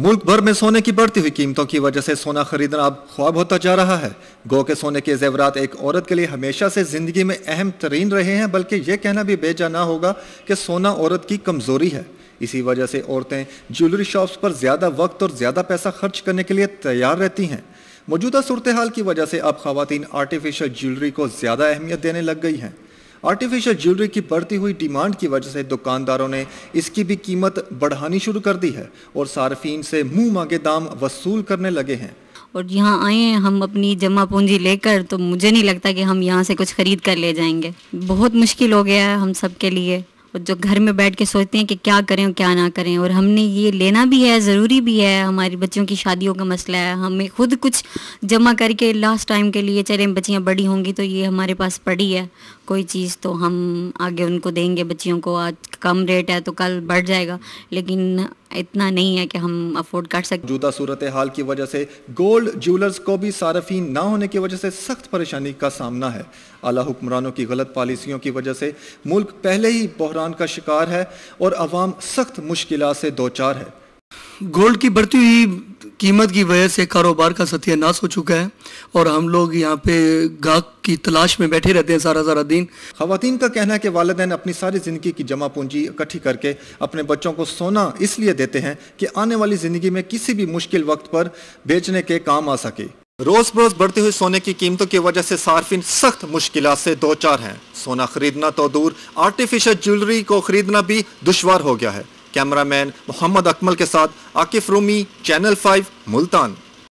मुल्क भर में सोने की बढ़ती हुई कीमतों की वजह से सोना खरीदना अब ख्वाब होता जा रहा है गो के सोने के जेवरात एक औरत के लिए हमेशा से ज़िंदगी में अहम तरीन रहे हैं बल्कि यह कहना भी बेजा ना होगा कि सोना औरत की कमज़ोरी है इसी वजह से औरतें ज्वेलरी शॉप्स पर ज़्यादा वक्त और ज़्यादा पैसा खर्च करने के लिए तैयार रहती हैं मौजूदा सूरत हाल की वजह से अब खातन आर्टिफिशियल ज्वेलरी को ज़्यादा अहमियत देने लग गई हैं आर्टिफिशियल ज्वेलरी की बढ़ती हुई डिमांड की वजह से दुकानदारों ने इसकी भी कीमत बढ़ानी शुरू कर दी है और सार्फिन से मुंह मांगे दाम वसूल करने लगे हैं और यहाँ आए हैं हम अपनी जमा पूंजी लेकर तो मुझे नहीं लगता कि हम यहाँ से कुछ खरीद कर ले जाएंगे बहुत मुश्किल हो गया है हम सब के लिए और जो घर में बैठ के सोचते हैं कि क्या करें और क्या ना करें और हमने ये लेना भी है ज़रूरी भी है हमारी बच्चियों की शादियों का मसला है हमें खुद कुछ जमा करके लास्ट टाइम के लिए चलें बच्चियाँ बड़ी होंगी तो ये हमारे पास पड़ी है कोई चीज़ तो हम आगे उनको देंगे बच्चियों को आज कम रेट है तो कल बढ़ जाएगा लेकिन इतना नहीं है कि हम अफोर्ड कर सकें मौजूदा सूरत हाल की वजह से गोल्ड ज्वेलर्स को भी सार्फिन ना होने की वजह से सख्त परेशानी का सामना है अला हुक्मरानों की गलत पॉलिसियों की वजह से मुल्क पहले ही बहरान का शिकार है और आवाम सख्त मुश्किल से दो चार है गोल्ड की बढ़ती हुई कीमत की वजह से कारोबार का सत्यानाश हो चुका है और हम लोग यहाँ पे गाहक की तलाश में बैठे रहते हैं सारा सारा दिन खातन का कहना है कि वालदेन अपनी सारी ज़िंदगी की जमा पूंजी इकट्ठी करके अपने बच्चों को सोना इसलिए देते हैं कि आने वाली ज़िंदगी में किसी भी मुश्किल वक्त पर बेचने के काम आ सके रोज बरोज बढ़ती हुई सोने की कीमतों की वजह से सार्फिन सख्त मुश्किल से दो चार हैं सोना खरीदना तो दूर आर्टिफिशियल ज्वेलरी को खरीदना भी दुशवार हो गया है कैमरामैन मोहम्मद अकमल के साथ आकिफ रूमी चैनल फाइव मुल्तान